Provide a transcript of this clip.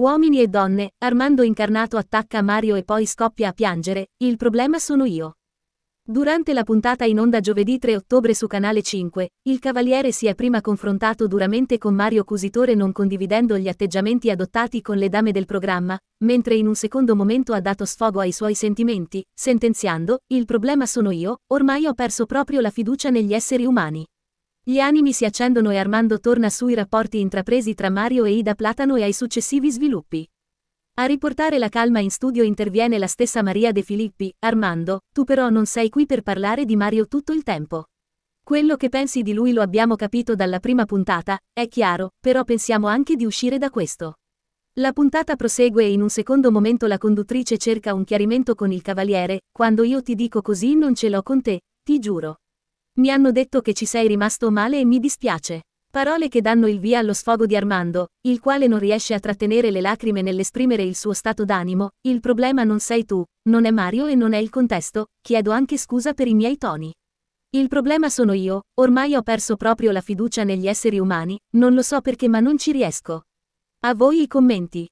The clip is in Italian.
Uomini e donne, Armando incarnato attacca Mario e poi scoppia a piangere, il problema sono io. Durante la puntata in onda giovedì 3 ottobre su Canale 5, il Cavaliere si è prima confrontato duramente con Mario Cusitore non condividendo gli atteggiamenti adottati con le dame del programma, mentre in un secondo momento ha dato sfogo ai suoi sentimenti, sentenziando, il problema sono io, ormai ho perso proprio la fiducia negli esseri umani. Gli animi si accendono e Armando torna sui rapporti intrapresi tra Mario e Ida Platano e ai successivi sviluppi. A riportare la calma in studio interviene la stessa Maria De Filippi, Armando, tu però non sei qui per parlare di Mario tutto il tempo. Quello che pensi di lui lo abbiamo capito dalla prima puntata, è chiaro, però pensiamo anche di uscire da questo. La puntata prosegue e in un secondo momento la conduttrice cerca un chiarimento con il cavaliere, quando io ti dico così non ce l'ho con te, ti giuro. Mi hanno detto che ci sei rimasto male e mi dispiace. Parole che danno il via allo sfogo di Armando, il quale non riesce a trattenere le lacrime nell'esprimere il suo stato d'animo, il problema non sei tu, non è Mario e non è il contesto, chiedo anche scusa per i miei toni. Il problema sono io, ormai ho perso proprio la fiducia negli esseri umani, non lo so perché ma non ci riesco. A voi i commenti.